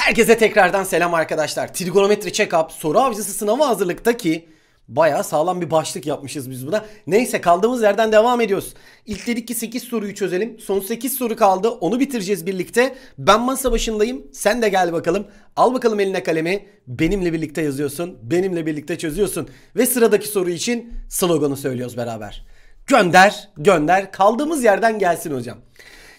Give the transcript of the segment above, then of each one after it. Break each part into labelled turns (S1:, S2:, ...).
S1: Herkese tekrardan selam arkadaşlar. Trigonometri check-up soru avcısı sınavı hazırlıkta ki baya sağlam bir başlık yapmışız biz buna. Neyse kaldığımız yerden devam ediyoruz. İlk dedik ki 8 soruyu çözelim. Son 8 soru kaldı. Onu bitireceğiz birlikte. Ben masa başındayım. Sen de gel bakalım. Al bakalım eline kalemi. Benimle birlikte yazıyorsun. Benimle birlikte çözüyorsun. Ve sıradaki soru için sloganı söylüyoruz beraber. Gönder, gönder. Kaldığımız yerden gelsin hocam.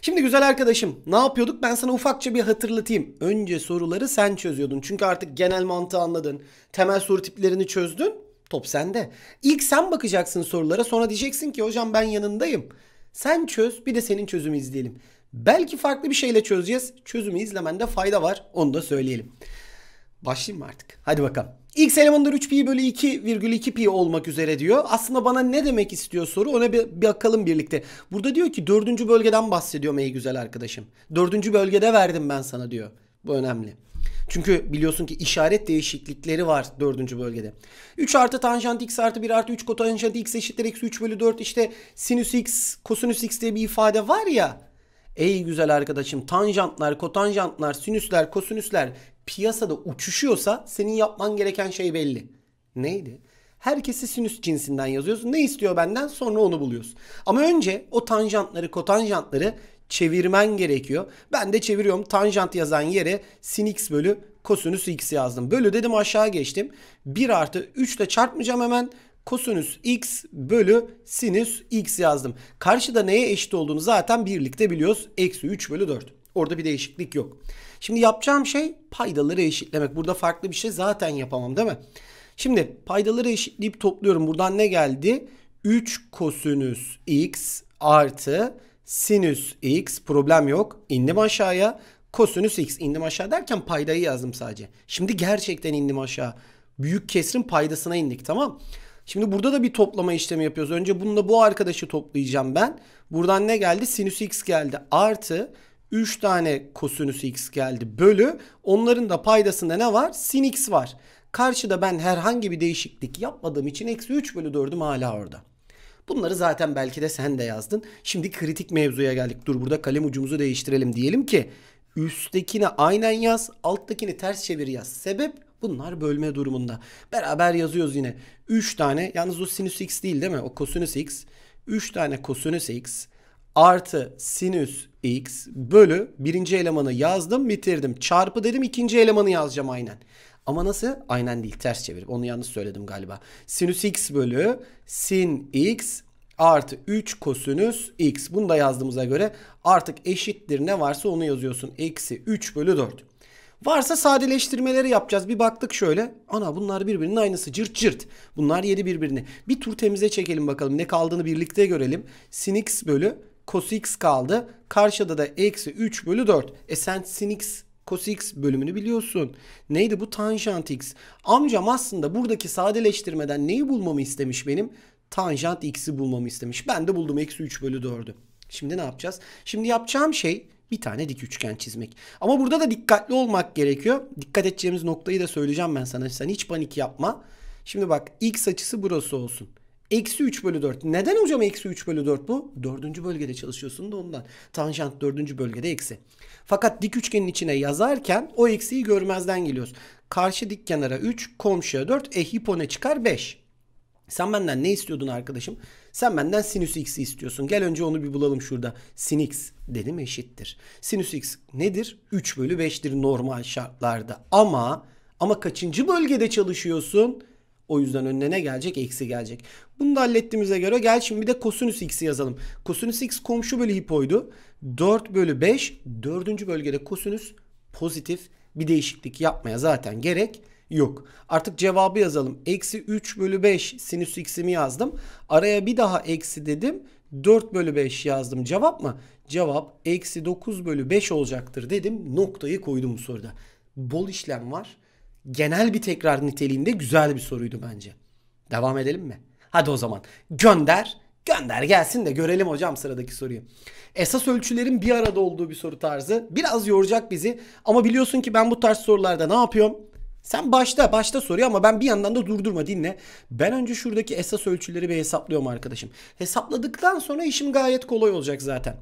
S1: Şimdi güzel arkadaşım ne yapıyorduk? Ben sana ufakça bir hatırlatayım. Önce soruları sen çözüyordun. Çünkü artık genel mantığı anladın. Temel soru tiplerini çözdün. Top sende. İlk sen bakacaksın sorulara. Sonra diyeceksin ki hocam ben yanındayım. Sen çöz bir de senin çözümü izleyelim. Belki farklı bir şeyle çözeceğiz. Çözümü izlemende fayda var. Onu da söyleyelim. Başlayayım mı artık? Hadi bakalım. X elemanları 3pi bölü 2,2 pi olmak üzere diyor. Aslında bana ne demek istiyor soru ona bir bakalım birlikte. Burada diyor ki dördüncü bölgeden bahsediyorum ey güzel arkadaşım. Dördüncü bölgede verdim ben sana diyor. Bu önemli. Çünkü biliyorsun ki işaret değişiklikleri var dördüncü bölgede. 3 artı tanjant x artı 1 artı 3 kotanjant x eşittir x 3 bölü 4 işte sinüs x kosinüs x diye bir ifade var ya. Ey güzel arkadaşım tanjantlar, kotanjantlar, sinüsler, kosinüsler piyasada uçuşuyorsa senin yapman gereken şey belli. Neydi? Herkesi sinüs cinsinden yazıyorsun. Ne istiyor benden? Sonra onu buluyorsun. Ama önce o tanjantları, kotanjantları çevirmen gerekiyor. Ben de çeviriyorum. Tanjant yazan yere sin x bölü kosinüs x yazdım. Bölü dedim aşağı geçtim. 1 artı 3 ile çarpmayacağım hemen. Kosinüs x bölü sinüs x yazdım. Karşıda neye eşit olduğunu zaten birlikte biliyoruz. Eksi 3 bölü 4. Orada bir değişiklik yok. Şimdi yapacağım şey paydaları eşitlemek. Burada farklı bir şey zaten yapamam değil mi? Şimdi paydaları eşitleyip topluyorum. Buradan ne geldi? 3 kosinüs x artı sinüs x problem yok. İndim aşağıya. Kosinüs x indim aşağı derken paydayı yazdım sadece. Şimdi gerçekten indim aşağı. Büyük kesrin paydasına indik tamam. Şimdi burada da bir toplama işlemi yapıyoruz. Önce bununla bu arkadaşı toplayacağım ben. Buradan ne geldi? Sinüs x geldi. Artı 3 tane kosinüs x geldi bölü onların da paydasında ne var? Sin x var. Karşıda ben herhangi bir değişiklik yapmadığım için eksi 3 bölü 4'üm hala orada. Bunları zaten belki de sen de yazdın. Şimdi kritik mevzuya geldik. Dur burada kalem ucumuzu değiştirelim. Diyelim ki üsttekini aynen yaz, alttakini ters çevir yaz. Sebep bunlar bölme durumunda. Beraber yazıyoruz yine. 3 tane yalnız o sinüs x değil değil mi? O kosinüs x. 3 tane kosinüs x artı sinüs x bölü birinci elemanı yazdım bitirdim. Çarpı dedim ikinci elemanı yazacağım aynen. Ama nasıl? Aynen değil ters çevirip onu yanlış söyledim galiba. Sinüs x bölü sin x artı 3 kosinüs x. Bunu da yazdığımıza göre artık eşittir ne varsa onu yazıyorsun. Eksi 3 bölü 4. Varsa sadeleştirmeleri yapacağız. Bir baktık şöyle. Ana bunlar birbirinin aynısı. Cırt cırt. Bunlar yedi birbirini. Bir tur temize çekelim bakalım. Ne kaldığını birlikte görelim. Sin x bölü cos x kaldı. Karşıda da eksi 3 bölü 4. E sen sin x cos x bölümünü biliyorsun. Neydi bu tanjant x? Amcam aslında buradaki sadeleştirmeden neyi bulmamı istemiş benim? Tanjant x'i bulmamı istemiş. Ben de buldum eksi 3 bölü 4'ü. Şimdi ne yapacağız? Şimdi yapacağım şey bir tane dik üçgen çizmek. Ama burada da dikkatli olmak gerekiyor. Dikkat edeceğimiz noktayı da söyleyeceğim ben sana. Sen hiç panik yapma. Şimdi bak x açısı burası olsun. Eksi 3 bölü 4. Neden hocam eksi 3 bölü 4 bu? Dördüncü bölgede çalışıyorsun da ondan. Tanjant dördüncü bölgede eksi. Fakat dik üçgenin içine yazarken o eksiyi görmezden geliyoruz. Karşı dik kenara 3, komşuya 4, e hipone çıkar 5. Sen benden ne istiyordun arkadaşım? Sen benden sinüs x'i istiyorsun. Gel önce onu bir bulalım şurada. Sin x dedim eşittir. Sinüs x nedir? 3 bölü 5'tir normal şartlarda. Ama ama kaçıncı bölgede çalışıyorsun? O yüzden önüne ne gelecek? Eksi gelecek. Bunu da hallettiğimize göre gel şimdi bir de kosinüs x'i yazalım. Kosinüs x komşu bölü hipoydu. 4 bölü 5 4. bölgede kosinüs pozitif bir değişiklik yapmaya zaten gerek yok. Artık cevabı yazalım. Eksi 3 bölü 5 sinüs x'imi yazdım. Araya bir daha eksi dedim. 4 bölü 5 yazdım. Cevap mı? Cevap eksi 9 bölü 5 olacaktır dedim. Noktayı koydum bu soruda. Bol işlem var genel bir tekrar niteliğinde güzel bir soruydu bence. Devam edelim mi? Hadi o zaman gönder gönder gelsin de görelim hocam sıradaki soruyu. Esas ölçülerin bir arada olduğu bir soru tarzı. Biraz yoracak bizi ama biliyorsun ki ben bu tarz sorularda ne yapıyorum? Sen başta başta soruyor ama ben bir yandan da durdurma dinle. Ben önce şuradaki esas ölçüleri bir hesaplıyorum arkadaşım. Hesapladıktan sonra işim gayet kolay olacak zaten.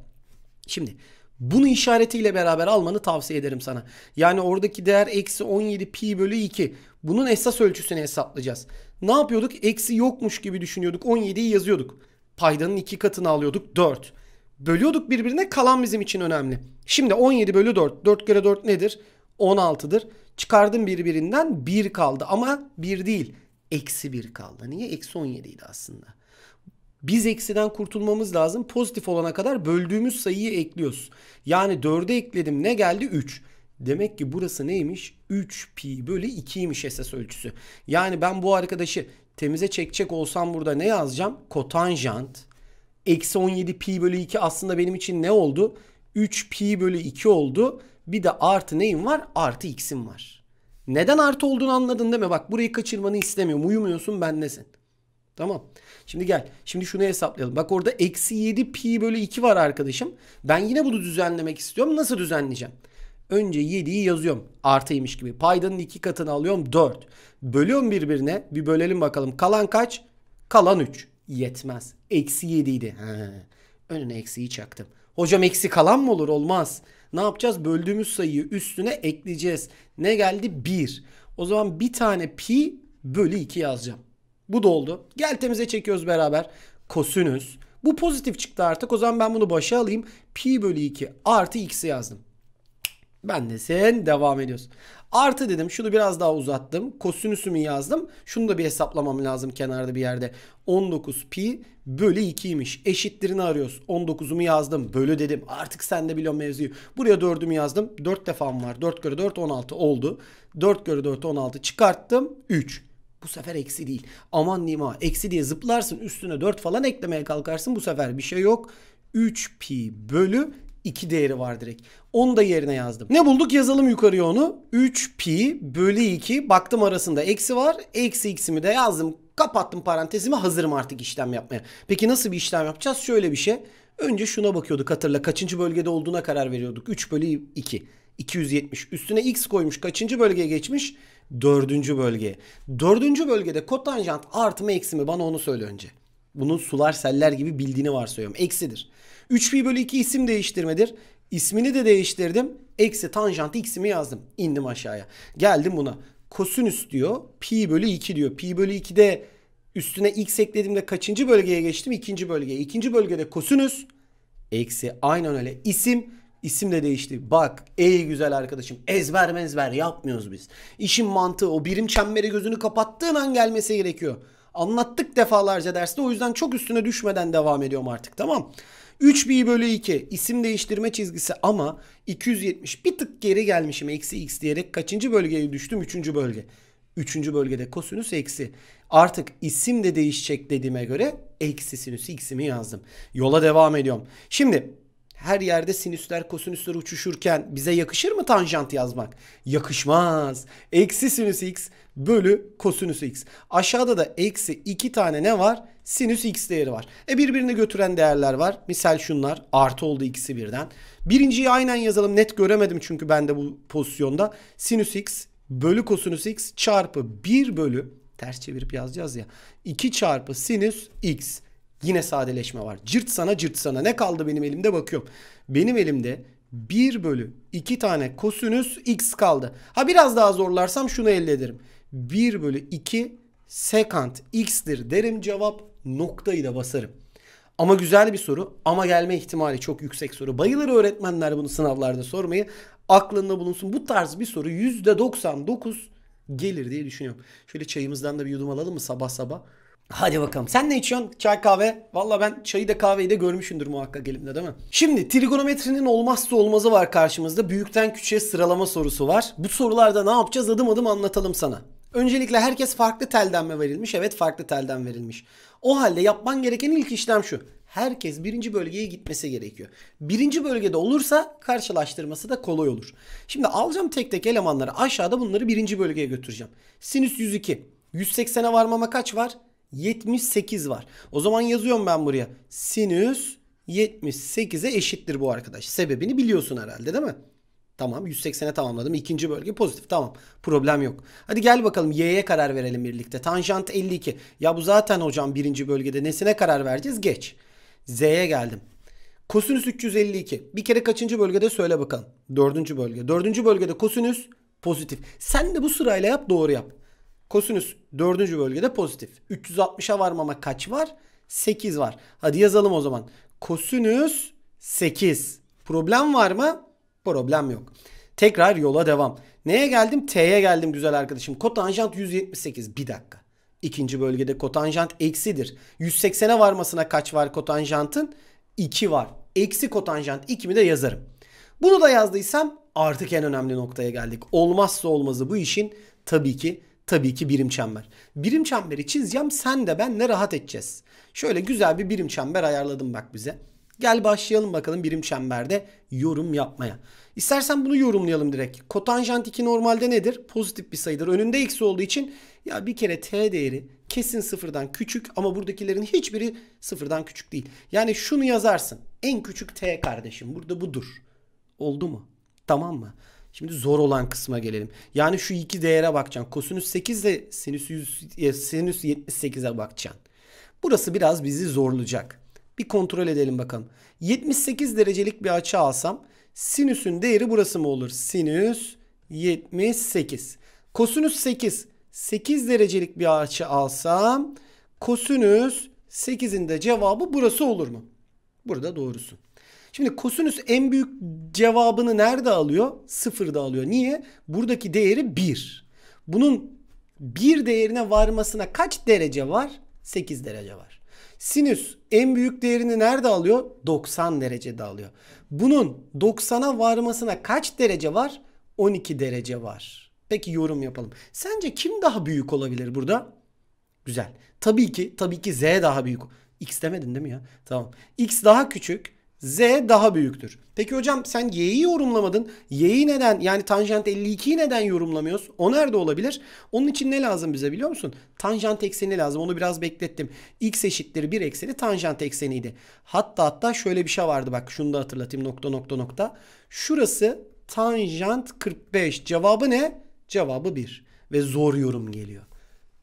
S1: Şimdi bunu işaretiyle beraber almanı tavsiye ederim sana. Yani oradaki değer eksi 17 pi bölü 2. Bunun esas ölçüsünü hesaplayacağız. Ne yapıyorduk? Eksi yokmuş gibi düşünüyorduk. 17'yi yazıyorduk. Paydanın iki katını alıyorduk. 4. Bölüyorduk birbirine kalan bizim için önemli. Şimdi 17 bölü 4. 4 kere 4 nedir? 16'dır. Çıkardım birbirinden 1 kaldı ama 1 değil. Eksi 1 kaldı. Niye? Eksi 17 idi aslında. Biz eksiden kurtulmamız lazım. Pozitif olana kadar böldüğümüz sayıyı ekliyoruz. Yani 4'e ekledim ne geldi? 3. Demek ki burası neymiş? 3 pi bölü 2'ymiş esas ölçüsü. Yani ben bu arkadaşı temize çekecek olsam burada ne yazacağım? Kotanjant. Eksi 17 pi bölü 2 aslında benim için ne oldu? 3 pi bölü 2 oldu. Bir de artı neyim var? Artı x'im var. Neden artı olduğunu anladın değil mi? Bak burayı kaçırmanı istemiyorum. Uyumuyorsun bendesin. Tamam. Şimdi gel. Şimdi şunu hesaplayalım. Bak orada eksi 7 pi bölü 2 var arkadaşım. Ben yine bunu düzenlemek istiyorum. Nasıl düzenleyeceğim? Önce 7'yi yazıyorum. Artıymış gibi. Paydanın 2 katını alıyorum 4. Bölüyorum birbirine. Bir bölelim bakalım. Kalan kaç? Kalan 3. Yetmez. Eksi 7 idi. Önüne eksiyi çaktım. Hocam eksi kalan mı olur? Olmaz. Ne yapacağız? Böldüğümüz sayıyı üstüne ekleyeceğiz. Ne geldi? 1. O zaman bir tane pi bölü 2 yazacağım. Bu da oldu. Gel temize çekiyoruz beraber. Kosinüs. Bu pozitif çıktı artık. O zaman ben bunu başa alayım. Pi bölü 2 artı x'i yazdım. Ben de sen devam ediyoruz. Artı dedim şunu biraz daha uzattım. Kosinüsümü yazdım. Şunu da bir hesaplamam lazım kenarda bir yerde. 19 pi bölü 2'ymiş. Eşittirini arıyoruz. 19'umu yazdım. Bölü dedim. Artık sen de biliyorsun mevzuyu. Buraya 4'ümü yazdım. 4 defam var. 4 kere 4 16 oldu. 4 kere 4 16 çıkarttım. 3. Bu sefer eksi değil. Aman nima eksi diye zıplarsın üstüne 4 falan eklemeye kalkarsın. Bu sefer bir şey yok. 3 pi bölü 2 değeri var direkt. Onu da yerine yazdım. Ne bulduk yazalım yukarıya onu. 3 pi bölü 2 baktım arasında eksi var. Eksi x'imi de yazdım. Kapattım parantezimi hazırım artık işlem yapmaya. Peki nasıl bir işlem yapacağız? Şöyle bir şey. Önce şuna bakıyorduk hatırla kaçıncı bölgede olduğuna karar veriyorduk. 3 bölü 2. 270. Üstüne x koymuş. Kaçıncı bölgeye geçmiş? Dördüncü bölgeye. Dördüncü bölgede kotanjant artma mı mi? Bana onu söyle önce. Bunun sular seller gibi bildiğini varsayıyorum. Eksidir. 3 pi bölü 2 isim değiştirmedir. İsmini de değiştirdim. Eksi tanjant x'imi yazdım. İndim aşağıya. Geldim buna. Kosinüs diyor. Pi bölü 2 diyor. Pi bölü 2'de üstüne x eklediğimde kaçıncı bölgeye geçtim? İkinci bölgeye. İkinci bölgede kosinüs eksi aynen öyle isim İsim de değişti. Bak ey güzel arkadaşım ezber mezber yapmıyoruz biz. İşin mantığı o birim çemberi gözünü kapattığın an gelmesi gerekiyor. Anlattık defalarca derste o yüzden çok üstüne düşmeden devam ediyorum artık tamam. 3 bi bölü 2 isim değiştirme çizgisi ama 270 bir tık geri gelmişim eksi x diyerek kaçıncı bölgeye düştüm 3. bölge. 3. bölgede kosinüs eksi. Artık isim de değişecek dediğime göre eksi sinüs x'imi yazdım. Yola devam ediyorum. Şimdi her yerde sinüsler kosinüsler uçuşurken bize yakışır mı tanjant yazmak? Yakışmaz. Eksi sinüs x bölü kosinüs x. Aşağıda da eksi iki tane ne var? Sinüs x değeri var. E birbirini götüren değerler var. Misal şunlar artı oldu ikisi birden. Birinciyi aynen yazalım net göremedim çünkü ben de bu pozisyonda. Sinüs x bölü kosinüs x çarpı 1 bölü ters çevirip yazacağız ya. 2 çarpı sinüs x. Yine sadeleşme var. Cırt sana cırt sana. Ne kaldı benim elimde bakıyorum. Benim elimde 1 bölü 2 tane kosinüs x kaldı. Ha biraz daha zorlarsam şunu elde ederim. 1 bölü 2 sekant x'tir derim cevap noktayı da basarım. Ama güzel bir soru ama gelme ihtimali çok yüksek soru. Bayılır öğretmenler bunu sınavlarda sormayı. Aklında bulunsun bu tarz bir soru %99 gelir diye düşünüyorum. Şöyle çayımızdan da bir yudum alalım mı sabah sabah? Hadi bakalım. Sen ne içiyorsun? Çay kahve. Valla ben çayı da kahveyi de görmüşündür muhakkak elimde değil mi? Şimdi trigonometrinin olmazsa olmazı var karşımızda. Büyükten küçüğe sıralama sorusu var. Bu sorularda ne yapacağız adım adım anlatalım sana. Öncelikle herkes farklı telden mi verilmiş? Evet farklı telden verilmiş. O halde yapman gereken ilk işlem şu. Herkes birinci bölgeye gitmesi gerekiyor. Birinci bölgede olursa karşılaştırması da kolay olur. Şimdi alacağım tek tek elemanları aşağıda bunları birinci bölgeye götüreceğim. Sinüs 102. 180'e varmama kaç var? 78 var. O zaman yazıyorum ben buraya. Sinüs 78'e eşittir bu arkadaş. Sebebini biliyorsun herhalde değil mi? Tamam 180'e tamamladım. İkinci bölge pozitif. Tamam problem yok. Hadi gel bakalım y'ye karar verelim birlikte. Tanjant 52. Ya bu zaten hocam birinci bölgede nesine karar vereceğiz? Geç. Z'ye geldim. Kosinüs 352. Bir kere kaçıncı bölgede söyle bakalım. Dördüncü bölge. Dördüncü bölgede kosinüs pozitif. Sen de bu sırayla yap doğru yap. Kosinüs dördüncü bölgede pozitif. 360'a varmama kaç var? 8 var. Hadi yazalım o zaman. Kosinüs 8. Problem var mı? Problem yok. Tekrar yola devam. Neye geldim? T'ye geldim güzel arkadaşım. Kotanjant 178. Bir dakika. İkinci bölgede kotanjant eksidir. 180'e varmasına kaç var kotanjantın? 2 var. Eksi kotanjant mi de yazarım. Bunu da yazdıysam artık en önemli noktaya geldik. Olmazsa olmazı bu işin tabii ki Tabii ki birim çember. Birim çemberi çizeceğim sen de ben ne rahat edeceğiz. Şöyle güzel bir birim çember ayarladım bak bize. Gel başlayalım bakalım birim çemberde yorum yapmaya. İstersen bunu yorumlayalım direkt. Kotanjant 2 normalde nedir? Pozitif bir sayıdır. Önünde eksi olduğu için ya bir kere t değeri kesin sıfırdan küçük ama buradakilerin hiçbiri sıfırdan küçük değil. Yani şunu yazarsın. En küçük t kardeşim burada budur. Oldu mu? Tamam mı? Şimdi zor olan kısma gelelim. Yani şu iki değere bakacaksın. Kosinüs 8 ile sinüs, 100, e, sinüs 78'e bakacaksın. Burası biraz bizi zorlayacak. Bir kontrol edelim bakalım. 78 derecelik bir açı alsam sinüsün değeri burası mı olur? Sinüs 78. Kosinüs 8. 8 derecelik bir açı alsam kosinüs 8'in de cevabı burası olur mu? Burada doğrusu. Şimdi kosinüs en büyük cevabını nerede alıyor? Sıfırda alıyor. Niye? Buradaki değeri 1. Bunun 1 değerine varmasına kaç derece var? 8 derece var. Sinüs en büyük değerini nerede alıyor? 90 derecede alıyor. Bunun 90'a varmasına kaç derece var? 12 derece var. Peki yorum yapalım. Sence kim daha büyük olabilir burada? Güzel. Tabii ki tabii ki Z daha büyük. X demedin değil mi ya? Tamam. X daha küçük. Z daha büyüktür. Peki hocam sen y'yi yorumlamadın. Y'yi neden yani tanjant 52'yi neden yorumlamıyoruz? O nerede olabilir? Onun için ne lazım bize biliyor musun? Tanjant ekseni lazım. Onu biraz beklettim. X eşittir 1 ekseni tanjant ekseniydi. Hatta hatta şöyle bir şey vardı bak şunu da hatırlatayım nokta nokta nokta. Şurası tanjant 45. Cevabı ne? Cevabı 1. Ve zor yorum geliyor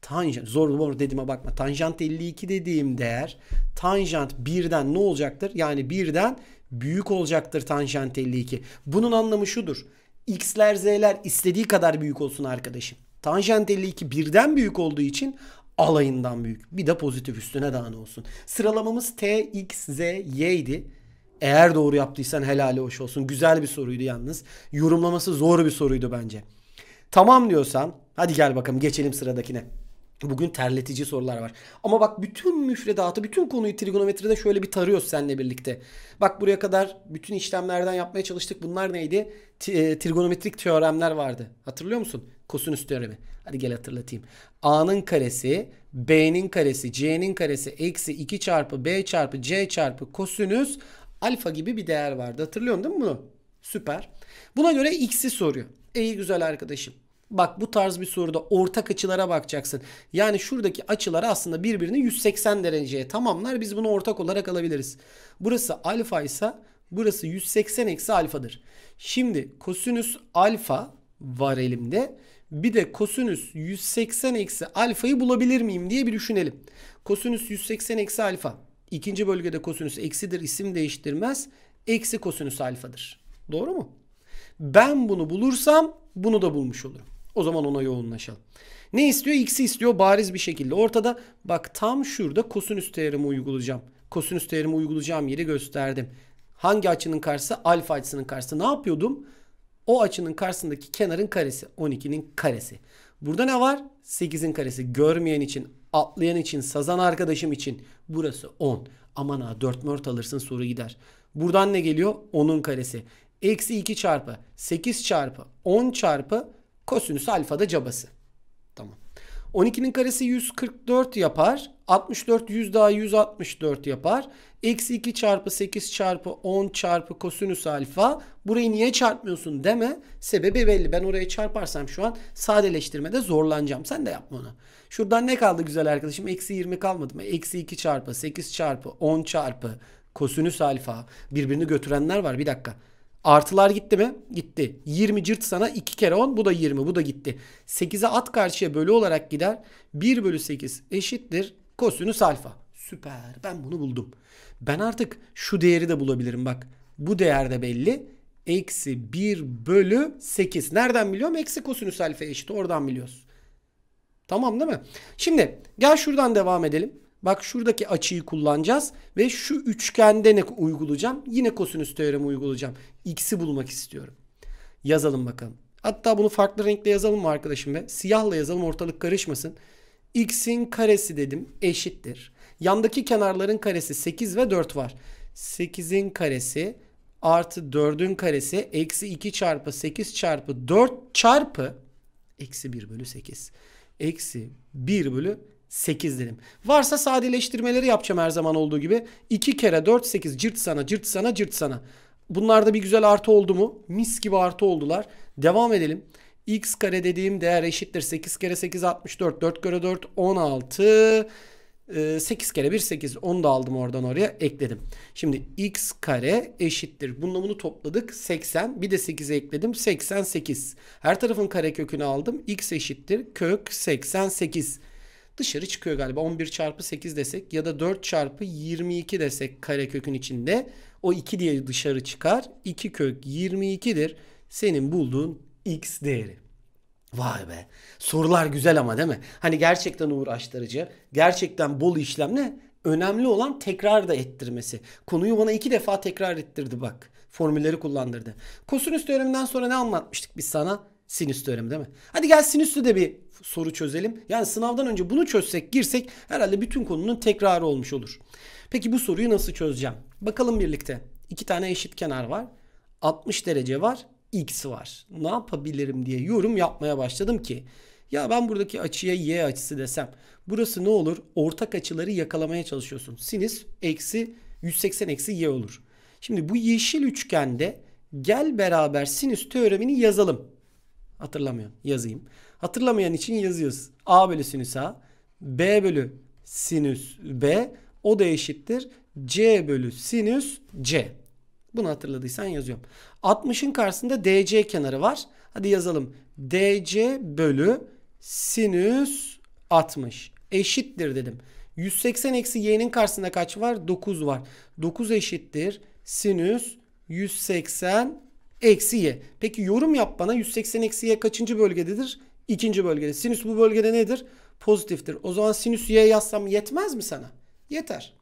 S1: tanjant zor zor dediğime bakma. Tanjant 52 dediğim değer tanjant birden ne olacaktır? Yani birden büyük olacaktır tanjant 52. Bunun anlamı şudur. X'ler Z'ler istediği kadar büyük olsun arkadaşım. Tanjant 52 birden büyük olduğu için alayından büyük. Bir de pozitif üstüne daha ne olsun. Sıralamamız T, X, Z, Y idi. Eğer doğru yaptıysan helali hoş olsun. Güzel bir soruydu yalnız. Yorumlaması zor bir soruydu bence. Tamam diyorsan hadi gel bakalım geçelim sıradakine. Bugün terletici sorular var. Ama bak bütün müfredatı, bütün konuyu trigonometride şöyle bir tarıyoruz seninle birlikte. Bak buraya kadar bütün işlemlerden yapmaya çalıştık. Bunlar neydi? T- e, trigonometrik teoremler vardı. Hatırlıyor musun? Kosinüs teoremi. Hadi gel hatırlatayım. A'nın karesi, B'nin karesi, C'nin karesi, eksi 2 çarpı B çarpı C çarpı kosinüs alfa gibi bir değer vardı. Hatırlıyorsun değil mi bunu? Süper. Buna göre x'i soruyor. İyi güzel arkadaşım. Bak bu tarz bir soruda ortak açılara bakacaksın. Yani şuradaki açılar aslında birbirini 180 dereceye tamamlar. Biz bunu ortak olarak alabiliriz. Burası alfa ise burası 180 eksi alfadır. Şimdi kosinüs alfa var elimde. Bir de kosinüs 180 eksi alfayı bulabilir miyim diye bir düşünelim. Kosinüs 180 eksi alfa. İkinci bölgede kosinüs eksidir isim değiştirmez. Eksi kosinüs alfadır. Doğru mu? Ben bunu bulursam bunu da bulmuş olurum. O zaman ona yoğunlaşalım. Ne istiyor? X'i istiyor bariz bir şekilde. Ortada bak tam şurada kosinüs teoremi uygulayacağım. Kosinüs teoremi uygulayacağım yeri gösterdim. Hangi açının karşısı? Alfa açısının karşısı. Ne yapıyordum? O açının karşısındaki kenarın karesi. 12'nin karesi. Burada ne var? 8'in karesi. Görmeyen için, atlayan için, sazan arkadaşım için. Burası 10. Aman ha 4 mört alırsın soru gider. Buradan ne geliyor? 10'un karesi. Eksi 2 çarpı 8 çarpı 10 çarpı Kosinüs alfa da cabası. Tamam. 12'nin karesi 144 yapar. 64 100 daha 164 yapar. Eksi 2 çarpı 8 çarpı 10 çarpı kosinüs alfa. Burayı niye çarpmıyorsun deme. Sebebi belli. Ben oraya çarparsam şu an sadeleştirmede zorlanacağım. Sen de yapma onu. Şuradan ne kaldı güzel arkadaşım? Eksi 20 kalmadı mı? Eksi 2 çarpı 8 çarpı 10 çarpı kosinüs alfa. Birbirini götürenler var. Bir dakika. Artılar gitti mi? Gitti. 20 cırt sana 2 kere 10 bu da 20 bu da gitti. 8'e at karşıya bölü olarak gider. 1 bölü 8 eşittir kosinüs alfa. Süper ben bunu buldum. Ben artık şu değeri de bulabilirim bak. Bu değer de belli. Eksi 1 bölü 8. Nereden biliyorum? Eksi kosinüs alfa eşit oradan biliyoruz. Tamam değil mi? Şimdi gel şuradan devam edelim. Bak şuradaki açıyı kullanacağız ve şu üçgende ne uygulayacağım? Yine kosinüs teoremi uygulayacağım. X'i bulmak istiyorum. Yazalım bakalım. Hatta bunu farklı renkle yazalım mı arkadaşım be? Siyahla yazalım ortalık karışmasın. X'in karesi dedim eşittir. Yandaki kenarların karesi 8 ve 4 var. 8'in karesi artı 4'ün karesi eksi 2 çarpı 8 çarpı 4 çarpı eksi 1 bölü 8. Eksi 1 bölü 8 dedim. Varsa sadeleştirmeleri yapacağım her zaman olduğu gibi. 2 kere 4 8 cırt sana cırt sana cırt sana. Bunlarda bir güzel artı oldu mu? Mis gibi artı oldular. Devam edelim. X kare dediğim değer eşittir. 8 kere 8 64. 4 kere 4 16. 8 kere 1 8 10 da aldım oradan oraya ekledim. Şimdi x kare eşittir. Bununla bunu topladık 80 bir de 8'e ekledim 88. Her tarafın kare kökünü aldım x eşittir kök 88 dışarı çıkıyor galiba. 11 çarpı 8 desek ya da 4 çarpı 22 desek karekökün içinde o 2 diye dışarı çıkar. 2 kök 22'dir. Senin bulduğun x değeri. Vay be. Sorular güzel ama değil mi? Hani gerçekten uğraştırıcı. Gerçekten bol işlemle önemli olan tekrar da ettirmesi. Konuyu bana iki defa tekrar ettirdi bak. Formülleri kullandırdı. Kosinüs teoreminden sonra ne anlatmıştık biz sana? Sinüs teoremi değil mi? Hadi gel sinüslü de bir soru çözelim. Yani sınavdan önce bunu çözsek girsek herhalde bütün konunun tekrarı olmuş olur. Peki bu soruyu nasıl çözeceğim? Bakalım birlikte. İki tane eşit kenar var. 60 derece var. X var. Ne yapabilirim diye yorum yapmaya başladım ki. Ya ben buradaki açıya y açısı desem. Burası ne olur? Ortak açıları yakalamaya çalışıyorsun. Sinüs eksi 180 eksi y olur. Şimdi bu yeşil üçgende gel beraber sinüs teoremini yazalım. Hatırlamayan yazayım. Hatırlamayan için yazıyoruz. A bölü sinüs A. B bölü sinüs B. O da eşittir. C bölü sinüs C. Bunu hatırladıysan yazıyorum. 60'ın karşısında DC kenarı var. Hadi yazalım. DC bölü sinüs 60 eşittir dedim. 180 eksi y'nin karşısında kaç var? 9 var. 9 eşittir sinüs 180 eksi y. Peki yorum yap bana 180 eksi y kaçıncı bölgededir? İkinci bölgede. Sinüs bu bölgede nedir? Pozitiftir. O zaman sinüs y yazsam yetmez mi sana? Yeter.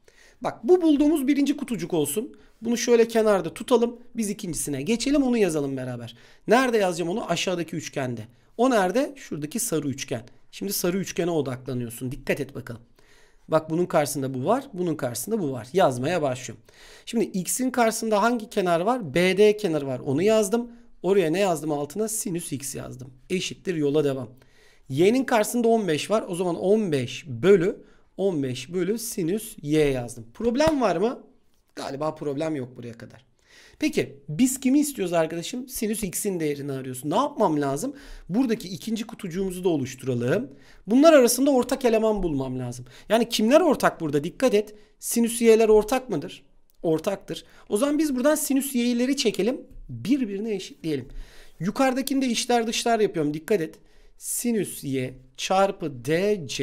S1: Bak bu bulduğumuz birinci kutucuk olsun. Bunu şöyle kenarda tutalım. Biz ikincisine geçelim onu yazalım beraber. Nerede yazacağım onu? Aşağıdaki üçgende. O nerede? Şuradaki sarı üçgen. Şimdi sarı üçgene odaklanıyorsun. Dikkat et bakalım. Bak bunun karşısında bu var, bunun karşısında bu var. Yazmaya başlıyorum. Şimdi x'in karşısında hangi kenar var? BD kenarı var. Onu yazdım. Oraya ne yazdım altına? Sinüs x yazdım. Eşittir yola devam. Y'nin karşısında 15 var. O zaman 15 bölü 15 bölü sinüs y yazdım. Problem var mı? Galiba problem yok buraya kadar. Peki biz kimi istiyoruz arkadaşım? Sinüs x'in değerini arıyorsun. Ne yapmam lazım? Buradaki ikinci kutucuğumuzu da oluşturalım. Bunlar arasında ortak eleman bulmam lazım. Yani kimler ortak burada? Dikkat et. Sinüs y'ler ortak mıdır? Ortaktır. O zaman biz buradan sinüs y'leri çekelim. Birbirine eşitleyelim. Yukarıdakinde işler dışlar yapıyorum. Dikkat et. Sinüs y çarpı dc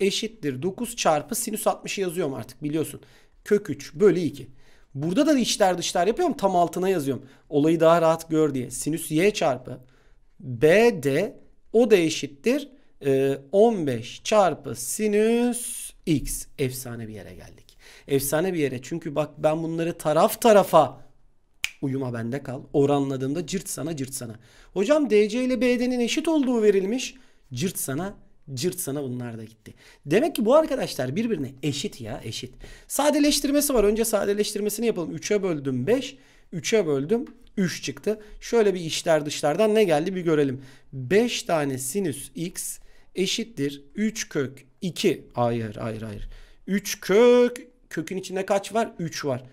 S1: eşittir 9 çarpı sinüs 60'ı yazıyorum artık biliyorsun. Kök 3 bölü 2. Burada da içler dışlar yapıyorum. Tam altına yazıyorum. Olayı daha rahat gör diye. Sinüs y çarpı bd o da eşittir. E, 15 çarpı sinüs x. Efsane bir yere geldik. Efsane bir yere. Çünkü bak ben bunları taraf tarafa uyuma bende kal. Oranladığımda cırt sana cırt sana. Hocam DC ile BD'nin eşit olduğu verilmiş. Cırt sana cırt sana bunlar da gitti. Demek ki bu arkadaşlar birbirine eşit ya eşit. Sadeleştirmesi var. Önce sadeleştirmesini yapalım. 3'e böldüm 5. 3'e böldüm 3 çıktı. Şöyle bir işler dışlardan ne geldi bir görelim. 5 tane sinüs x eşittir 3 kök 2. Hayır hayır hayır. 3 kök kökün içinde kaç var? 3 var.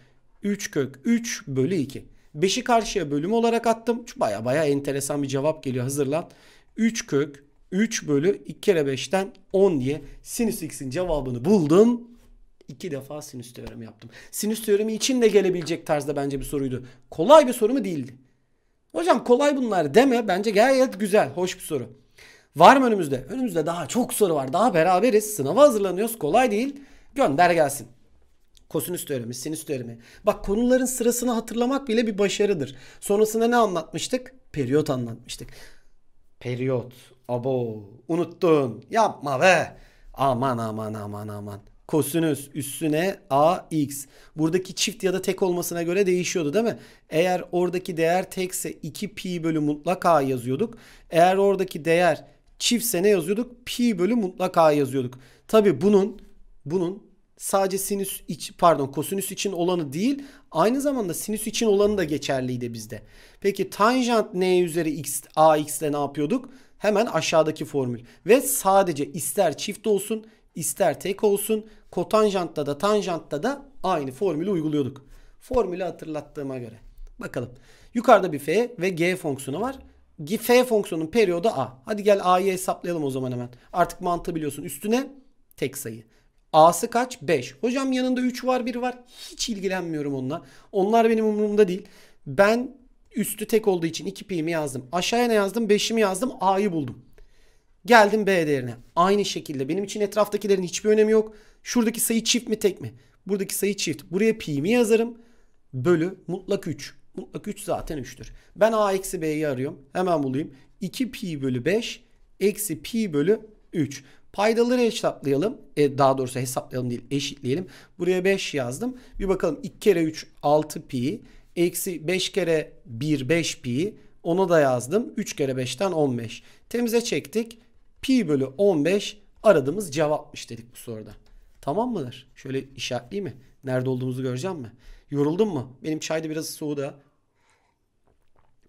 S1: 3 kök 3 bölü 2. 5'i karşıya bölüm olarak attım. Baya baya enteresan bir cevap geliyor hazırlan. 3 kök 3 bölü 2 kere 5'ten 10 diye sinüs x'in cevabını buldum. İki defa sinüs teoremi yaptım. Sinüs teoremi için de gelebilecek tarzda bence bir soruydu. Kolay bir soru mu değildi? Hocam kolay bunlar deme. Bence gayet güzel, hoş bir soru. Var mı önümüzde? Önümüzde daha çok soru var. Daha beraberiz. Sınava hazırlanıyoruz. Kolay değil. Gönder gelsin. Kosinüs teoremi, sinüs teoremi. Bak konuların sırasını hatırlamak bile bir başarıdır. Sonrasında ne anlatmıştık? Periyot anlatmıştık. Periyot, Abo unuttun. Yapma be. Aman aman aman aman. Kosinüs üstüne AX. Buradaki çift ya da tek olmasına göre değişiyordu değil mi? Eğer oradaki değer tekse 2 pi bölü mutlak A yazıyorduk. Eğer oradaki değer çiftse ne yazıyorduk? Pi bölü mutlak A yazıyorduk. Tabi bunun bunun sadece sinüs iç pardon kosinüs için olanı değil aynı zamanda sinüs için olanı da geçerliydi bizde. Peki tanjant n üzeri x ax ile ne yapıyorduk? Hemen aşağıdaki formül. Ve sadece ister çift olsun ister tek olsun kotanjantta da tanjantta da aynı formülü uyguluyorduk. Formülü hatırlattığıma göre. Bakalım. Yukarıda bir f ve g fonksiyonu var. F fonksiyonun periyodu a. Hadi gel a'yı hesaplayalım o zaman hemen. Artık mantığı biliyorsun. Üstüne tek sayı. A'sı kaç? 5. Hocam yanında 3 var 1 var. Hiç ilgilenmiyorum onunla. Onlar benim umurumda değil. Ben Üstü tek olduğu için 2 pi'mi yazdım. Aşağıya ne yazdım? 5'imi yazdım. A'yı buldum. Geldim B değerine. Aynı şekilde benim için etraftakilerin hiçbir önemi yok. Şuradaki sayı çift mi tek mi? Buradaki sayı çift. Buraya pi'mi yazarım. Bölü mutlak 3. Mutlak 3 zaten 3'tür. Ben A eksi B'yi arıyorum. Hemen bulayım. 2 pi bölü 5 eksi pi bölü 3. Paydaları hesaplayalım. E, daha doğrusu hesaplayalım değil eşitleyelim. Buraya 5 yazdım. Bir bakalım 2 kere 3 6 pi. Eksi 5 kere 1 5 pi. Onu da yazdım. 3 kere 5'ten 15. Temize çektik. Pi bölü 15 aradığımız cevapmış dedik bu soruda. Tamam mıdır? Şöyle işaretli mi? Nerede olduğumuzu göreceğim mi? Yoruldun mu? Benim çayda biraz soğudu.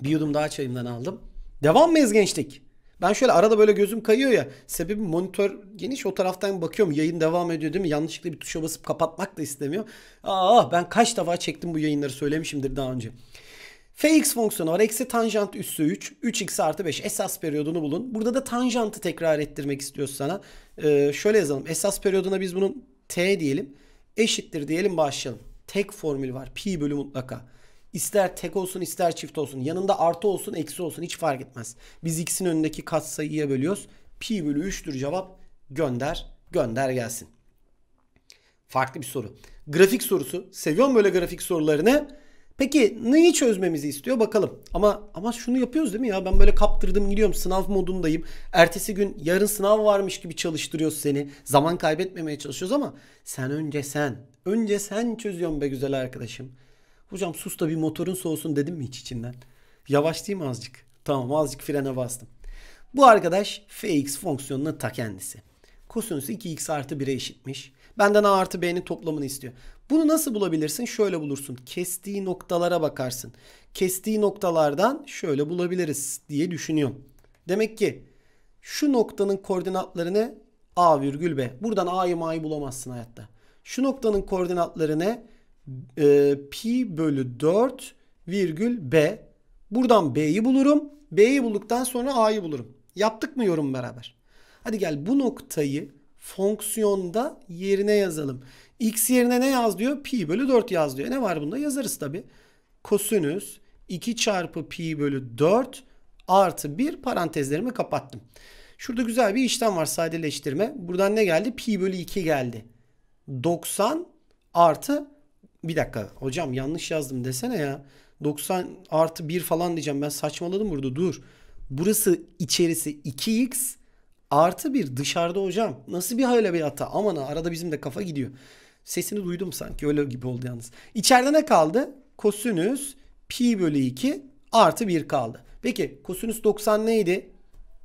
S1: Bir yudum daha çayımdan aldım. Devam mıyız gençlik? Ben şöyle arada böyle gözüm kayıyor ya. Sebebi monitör geniş o taraftan bakıyorum. Yayın devam ediyor değil mi? Yanlışlıkla bir tuşa basıp kapatmak da istemiyor. Aa ah, ben kaç defa çektim bu yayınları söylemişimdir daha önce. Fx fonksiyonu var. Eksi tanjant üssü 3. 3x artı 5. Esas periyodunu bulun. Burada da tanjantı tekrar ettirmek istiyoruz sana. Ee, şöyle yazalım. Esas periyoduna biz bunun t diyelim. Eşittir diyelim başlayalım. Tek formül var. Pi bölü mutlaka. İster tek olsun ister çift olsun. Yanında artı olsun eksi olsun hiç fark etmez. Biz ikisinin önündeki katsayıya bölüyoruz. Pi bölü 3'tür cevap. Gönder gönder gelsin. Farklı bir soru. Grafik sorusu. Seviyorum böyle grafik sorularını. Peki neyi çözmemizi istiyor bakalım. Ama ama şunu yapıyoruz değil mi ya? Ben böyle kaptırdım gidiyorum sınav modundayım. Ertesi gün yarın sınav varmış gibi çalıştırıyoruz seni. Zaman kaybetmemeye çalışıyoruz ama sen önce sen. Önce sen çözüyorsun be güzel arkadaşım. Hocam sus da bir motorun soğusun dedim mi hiç içinden? Yavaş değil mi azıcık? Tamam azıcık frene bastım. Bu arkadaş fx fonksiyonuna ta kendisi. Kosinüsü 2x artı 1'e eşitmiş. Benden a artı b'nin toplamını istiyor. Bunu nasıl bulabilirsin? Şöyle bulursun. Kestiği noktalara bakarsın. Kestiği noktalardan şöyle bulabiliriz diye düşünüyorum. Demek ki şu noktanın koordinatlarını a virgül b. Buradan a'yı ma'yı bulamazsın hayatta. Şu noktanın koordinatlarını e, pi bölü 4 virgül b. Buradan b'yi bulurum. B'yi bulduktan sonra a'yı bulurum. Yaptık mı yorum beraber? Hadi gel bu noktayı fonksiyonda yerine yazalım. X yerine ne yaz diyor? Pi bölü 4 yaz diyor. Ne var bunda? Yazarız tabi. Kosinüs 2 çarpı pi bölü 4 artı 1 parantezlerimi kapattım. Şurada güzel bir işlem var sadeleştirme. Buradan ne geldi? Pi bölü 2 geldi. 90 artı bir dakika hocam yanlış yazdım desene ya. 90 artı 1 falan diyeceğim ben saçmaladım burada dur. Burası içerisi 2x artı 1 dışarıda hocam. Nasıl bir hayla bir hata aman ha arada bizim de kafa gidiyor. Sesini duydum sanki öyle gibi oldu yalnız. İçeride ne kaldı? Kosinüs pi bölü 2 artı 1 kaldı. Peki kosinüs 90 neydi?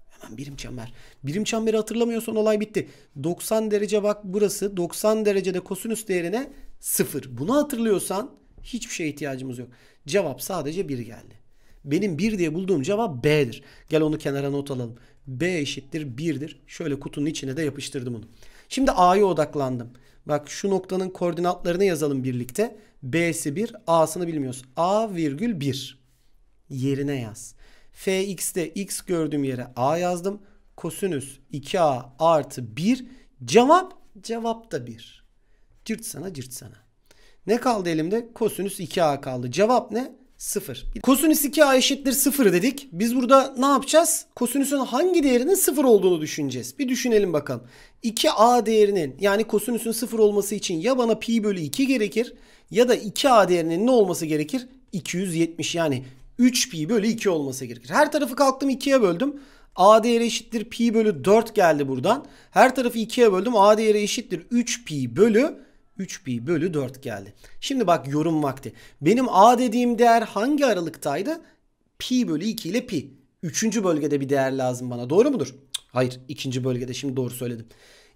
S1: Hemen birim çember. Birim çemberi hatırlamıyorsan olay bitti. 90 derece bak burası. 90 derecede kosinüs değerine Sıfır. Bunu hatırlıyorsan hiçbir şeye ihtiyacımız yok. Cevap sadece bir geldi. Benim bir diye bulduğum cevap B'dir. Gel onu kenara not alalım. B eşittir 1'dir. Şöyle kutunun içine de yapıştırdım onu. Şimdi A'ya odaklandım. Bak şu noktanın koordinatlarını yazalım birlikte. B'si 1, A'sını bilmiyoruz. A virgül 1. Yerine yaz. Fx'de x gördüğüm yere A yazdım. Kosinüs 2A artı 1. Cevap, cevap da 1. Cırt sana cırt sana. Ne kaldı elimde? Kosinüs 2a kaldı. Cevap ne? 0. Kosinüs 2a eşittir 0 dedik. Biz burada ne yapacağız? Kosinüsün hangi değerinin 0 olduğunu düşüneceğiz. Bir düşünelim bakalım. 2a değerinin yani kosinüsün 0 olması için ya bana pi bölü 2 gerekir ya da 2a değerinin ne olması gerekir? 270 yani 3 pi bölü 2 olması gerekir. Her tarafı kalktım 2'ye böldüm. A değeri eşittir pi bölü 4 geldi buradan. Her tarafı 2'ye böldüm. A değeri eşittir 3 pi bölü 3 pi bölü 4 geldi. Şimdi bak yorum vakti. Benim a dediğim değer hangi aralıktaydı? Pi bölü 2 ile pi. Üçüncü bölgede bir değer lazım bana. Doğru mudur? Hayır. ikinci bölgede. Şimdi doğru söyledim.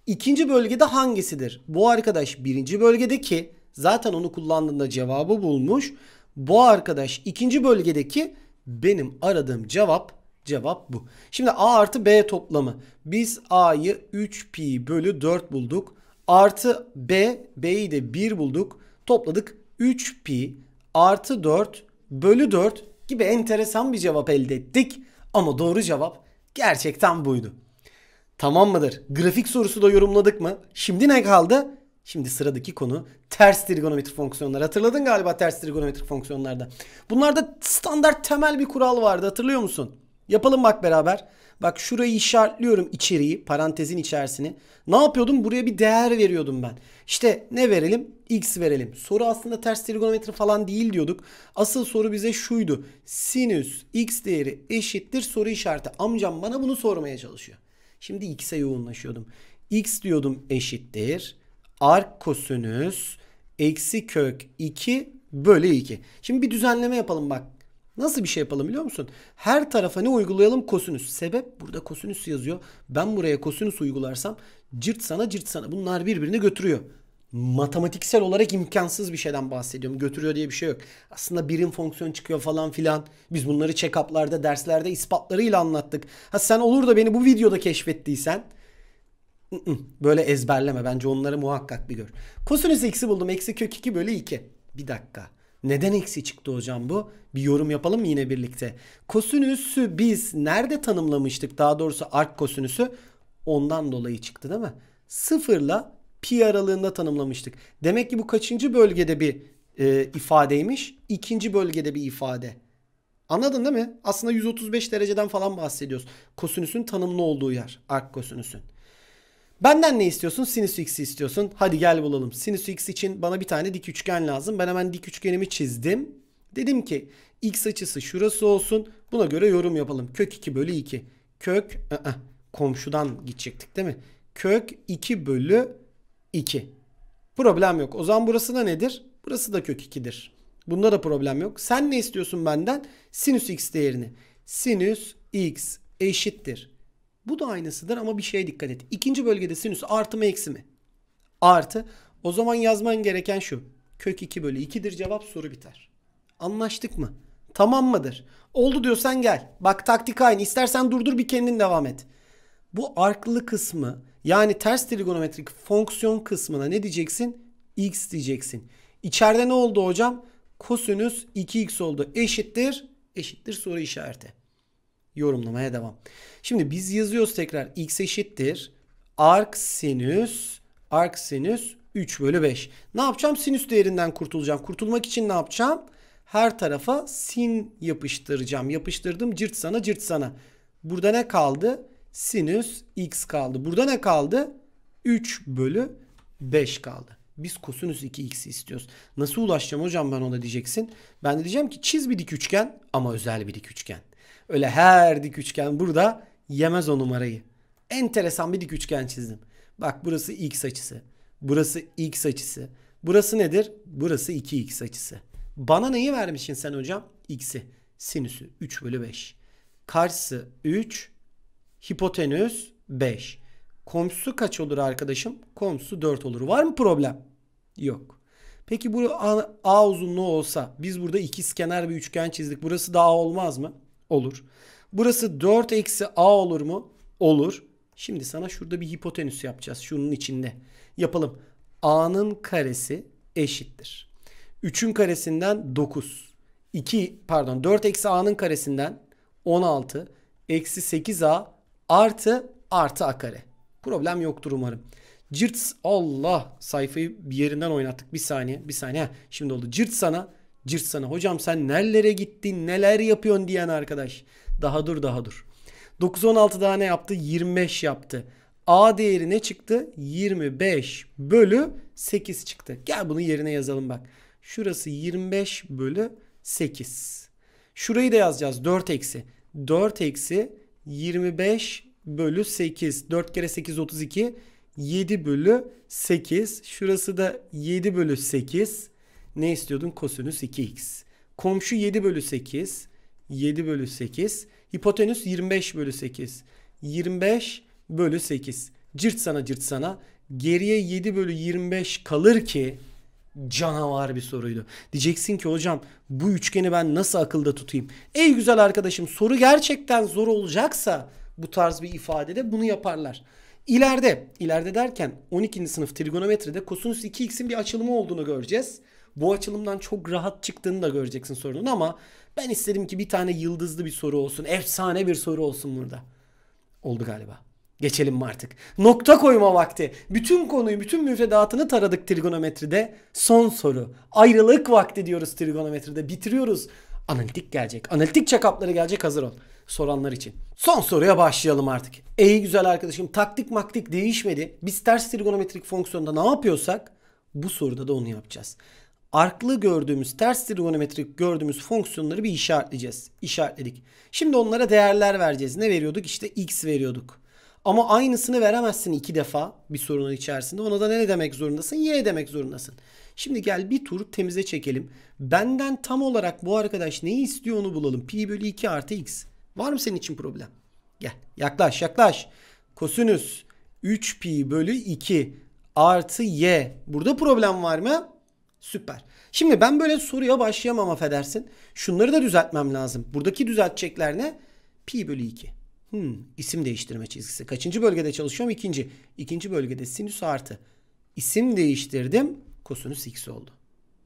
S1: İkinci bölgede hangisidir? Bu arkadaş birinci bölgedeki zaten onu kullandığında cevabı bulmuş. Bu arkadaş ikinci bölgedeki benim aradığım cevap cevap bu. Şimdi A artı B toplamı. Biz A'yı 3 pi bölü 4 bulduk. Artı B, B'yi de 1 bulduk. Topladık 3 pi artı 4 bölü 4 gibi enteresan bir cevap elde ettik. Ama doğru cevap gerçekten buydu. Tamam mıdır? Grafik sorusu da yorumladık mı? Şimdi ne kaldı? Şimdi sıradaki konu ters trigonometrik fonksiyonlar. Hatırladın galiba ters trigonometrik fonksiyonlarda. Bunlarda standart temel bir kural vardı hatırlıyor musun? Yapalım bak beraber. Bak şurayı işaretliyorum içeriği, parantezin içerisini. Ne yapıyordum? Buraya bir değer veriyordum ben. İşte ne verelim? X verelim. Soru aslında ters trigonometri falan değil diyorduk. Asıl soru bize şuydu. Sinüs X değeri eşittir soru işareti. Amcam bana bunu sormaya çalışıyor. Şimdi X'e yoğunlaşıyordum. X diyordum eşittir. Ark kosinüs eksi kök 2 bölü 2. Şimdi bir düzenleme yapalım bak. Nasıl bir şey yapalım biliyor musun? Her tarafa ne uygulayalım? Kosinüs. Sebep burada kosinüs yazıyor. Ben buraya kosinüs uygularsam cırt sana cırt sana. Bunlar birbirini götürüyor. Matematiksel olarak imkansız bir şeyden bahsediyorum. Götürüyor diye bir şey yok. Aslında birim fonksiyon çıkıyor falan filan. Biz bunları check-up'larda, derslerde ispatlarıyla anlattık. Ha sen olur da beni bu videoda keşfettiysen ı-ı, böyle ezberleme. Bence onları muhakkak bir gör. Kosinüs x'i buldum. Eksi kök 2 bölü 2. Bir dakika. Neden eksi çıktı hocam bu? Bir yorum yapalım mı yine birlikte? Kosinüsü biz nerede tanımlamıştık? Daha doğrusu arc kosinüsü ondan dolayı çıktı değil mi? Sıfırla pi aralığında tanımlamıştık. Demek ki bu kaçıncı bölgede bir e, ifadeymiş? İkinci bölgede bir ifade. Anladın değil mi? Aslında 135 dereceden falan bahsediyoruz. Kosinüsün tanımlı olduğu yer. Arc kosinüsün. Benden ne istiyorsun? Sinüs x'i istiyorsun. Hadi gel bulalım. Sinüs x için bana bir tane dik üçgen lazım. Ben hemen dik üçgenimi çizdim. Dedim ki x açısı şurası olsun. Buna göre yorum yapalım. Kök 2 bölü 2. Kök ı ı-ı, -ı, komşudan gidecektik değil mi? Kök 2 bölü 2. Problem yok. O zaman burası da nedir? Burası da kök 2'dir. Bunda da problem yok. Sen ne istiyorsun benden? Sinüs x değerini. Sinüs x eşittir. Bu da aynısıdır ama bir şeye dikkat et. İkinci bölgede sinüs artı mı eksi mi? Artı. O zaman yazman gereken şu. Kök 2 bölü 2'dir cevap soru biter. Anlaştık mı? Tamam mıdır? Oldu diyorsan gel. Bak taktik aynı. İstersen durdur bir kendin devam et. Bu arklı kısmı yani ters trigonometrik fonksiyon kısmına ne diyeceksin? X diyeceksin. İçeride ne oldu hocam? Kosinüs 2x oldu. Eşittir. Eşittir soru işareti yorumlamaya devam. Şimdi biz yazıyoruz tekrar x eşittir. arksinüs arksinüs 3 bölü 5. Ne yapacağım? Sinüs değerinden kurtulacağım. Kurtulmak için ne yapacağım? Her tarafa sin yapıştıracağım. Yapıştırdım cırt sana cırt sana. Burada ne kaldı? Sinüs x kaldı. Burada ne kaldı? 3 bölü 5 kaldı. Biz kosinüs 2 x istiyoruz. Nasıl ulaşacağım hocam ben ona diyeceksin. Ben de diyeceğim ki çiz bir dik üçgen ama özel bir dik üçgen. Öyle her dik üçgen burada yemez o numarayı. Enteresan bir dik üçgen çizdim. Bak burası x açısı. Burası x açısı. Burası nedir? Burası 2x açısı. Bana neyi vermişsin sen hocam? x'i. Sinüsü 3 bölü 5. Karşısı 3. Hipotenüs 5. Komşusu kaç olur arkadaşım? Komşusu 4 olur. Var mı problem? Yok. Peki bu A, A uzunluğu olsa biz burada iki kenar bir üçgen çizdik. Burası da A olmaz mı? Olur. Burası 4 eksi a olur mu? Olur. Şimdi sana şurada bir hipotenüs yapacağız. Şunun içinde. Yapalım. a'nın karesi eşittir. 3'ün karesinden 9. 2 pardon 4 eksi a'nın karesinden 16 eksi 8a artı artı a kare. Problem yoktur umarım. Cırts Allah sayfayı bir yerinden oynattık. Bir saniye bir saniye. şimdi oldu. Cırt sana Cırt sana hocam sen nerelere gittin neler yapıyorsun diyen arkadaş. Daha dur daha dur. 9-16 daha ne yaptı? 25 yaptı. A değeri ne çıktı? 25 bölü 8 çıktı. Gel bunu yerine yazalım bak. Şurası 25 bölü 8. Şurayı da yazacağız 4 eksi. 4 eksi 25 bölü 8. 4 kere 8 32. 7 bölü 8. Şurası da 7 bölü 8. Ne istiyordun? Kosinüs 2x. Komşu 7 bölü 8. 7 bölü 8. Hipotenüs 25 bölü 8. 25 bölü 8. Cırt sana cırt sana. Geriye 7 bölü 25 kalır ki canavar bir soruydu. Diyeceksin ki hocam bu üçgeni ben nasıl akılda tutayım? Ey güzel arkadaşım soru gerçekten zor olacaksa bu tarz bir ifadede bunu yaparlar. İleride, ileride derken 12. sınıf trigonometride kosinüs 2x'in bir açılımı olduğunu göreceğiz bu açılımdan çok rahat çıktığını da göreceksin sorunun ama ben isterim ki bir tane yıldızlı bir soru olsun. Efsane bir soru olsun burada. Oldu galiba. Geçelim mi artık? Nokta koyma vakti. Bütün konuyu, bütün müfredatını taradık trigonometride. Son soru. Ayrılık vakti diyoruz trigonometride. Bitiriyoruz. Analitik gelecek. Analitik check-up'ları gelecek hazır ol. Soranlar için. Son soruya başlayalım artık. Ey güzel arkadaşım taktik maktik değişmedi. Biz ters trigonometrik fonksiyonda ne yapıyorsak bu soruda da onu yapacağız arklı gördüğümüz, ters trigonometrik gördüğümüz fonksiyonları bir işaretleyeceğiz. İşaretledik. Şimdi onlara değerler vereceğiz. Ne veriyorduk? İşte x veriyorduk. Ama aynısını veremezsin iki defa bir sorunun içerisinde. Ona da ne demek zorundasın? Y demek zorundasın. Şimdi gel bir tur temize çekelim. Benden tam olarak bu arkadaş neyi istiyor onu bulalım. Pi bölü 2 artı x. Var mı senin için problem? Gel yaklaş yaklaş. Kosinüs 3 pi bölü 2 artı y. Burada problem var mı? Süper. Şimdi ben böyle soruya başlayamam affedersin. Şunları da düzeltmem lazım. Buradaki düzeltecekler ne? Pi bölü 2. Hmm, isim değiştirme çizgisi. Kaçıncı bölgede çalışıyorum? İkinci. İkinci bölgede sinüs artı. İsim değiştirdim. Kosinüs x oldu.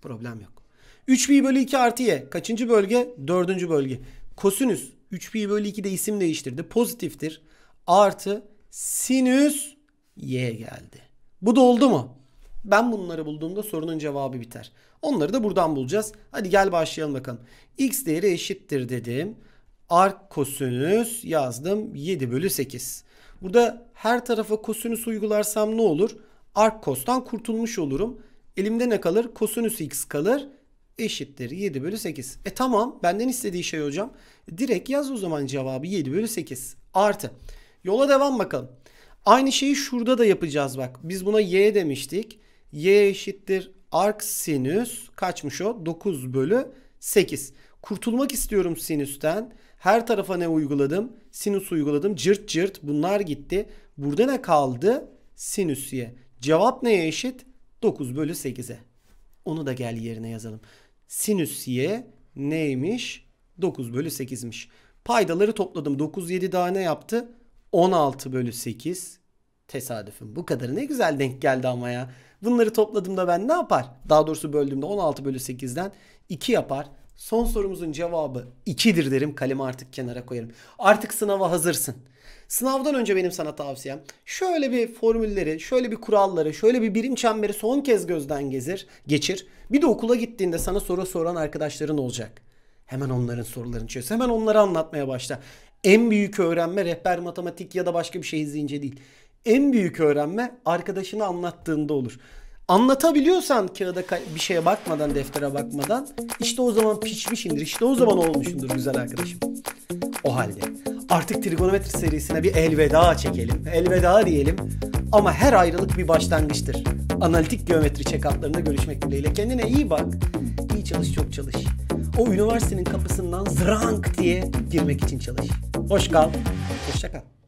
S1: Problem yok. 3 pi bölü 2 artı y. Kaçıncı bölge? Dördüncü bölge. Kosinüs 3 pi bölü 2 de isim değiştirdi. Pozitiftir. Artı sinüs y geldi. Bu da oldu mu? Ben bunları bulduğumda sorunun cevabı biter. Onları da buradan bulacağız. Hadi gel başlayalım bakalım. X değeri eşittir dedim. Ark kosinüs yazdım. 7 bölü 8. Burada her tarafa kosinüs uygularsam ne olur? Ark kostan kurtulmuş olurum. Elimde ne kalır? Kosinüs x kalır. Eşittir 7 bölü 8. E tamam benden istediği şey hocam. Direkt yaz o zaman cevabı 7 bölü 8. Artı. Yola devam bakalım. Aynı şeyi şurada da yapacağız bak. Biz buna y demiştik y eşittir arc sinüs kaçmış o? 9 bölü 8. Kurtulmak istiyorum sinüsten. Her tarafa ne uyguladım? Sinüs uyguladım. Cırt cırt bunlar gitti. Burada ne kaldı? Sinüs y. Cevap neye eşit? 9 bölü 8'e. Onu da gel yerine yazalım. Sinüs y neymiş? 9 bölü 8'miş. Paydaları topladım. 9 7 daha ne yaptı? 16 bölü 8. Tesadüfün bu kadarı ne güzel denk geldi ama ya. Bunları topladığımda ben ne yapar? Daha doğrusu böldüğümde 16 bölü 8'den 2 yapar. Son sorumuzun cevabı 2'dir derim. Kalemi artık kenara koyarım. Artık sınava hazırsın. Sınavdan önce benim sana tavsiyem şöyle bir formülleri, şöyle bir kuralları, şöyle bir birim çemberi son kez gözden gezir, geçir. Bir de okula gittiğinde sana soru soran arkadaşların olacak. Hemen onların sorularını çöz. Hemen onları anlatmaya başla. En büyük öğrenme rehber matematik ya da başka bir şey izleyince değil. En büyük öğrenme arkadaşını anlattığında olur. Anlatabiliyorsan kağıda bir şeye bakmadan, deftere bakmadan işte o zaman pişmişindir, işte o zaman olmuşundur güzel arkadaşım. O halde artık trigonometri serisine bir elveda çekelim, elveda diyelim. Ama her ayrılık bir başlangıçtır. Analitik geometri check-up'larında görüşmek dileğiyle. Kendine iyi bak, iyi çalış, çok çalış. O üniversitenin kapısından zrank diye girmek için çalış. Hoş kal, hoşça kal.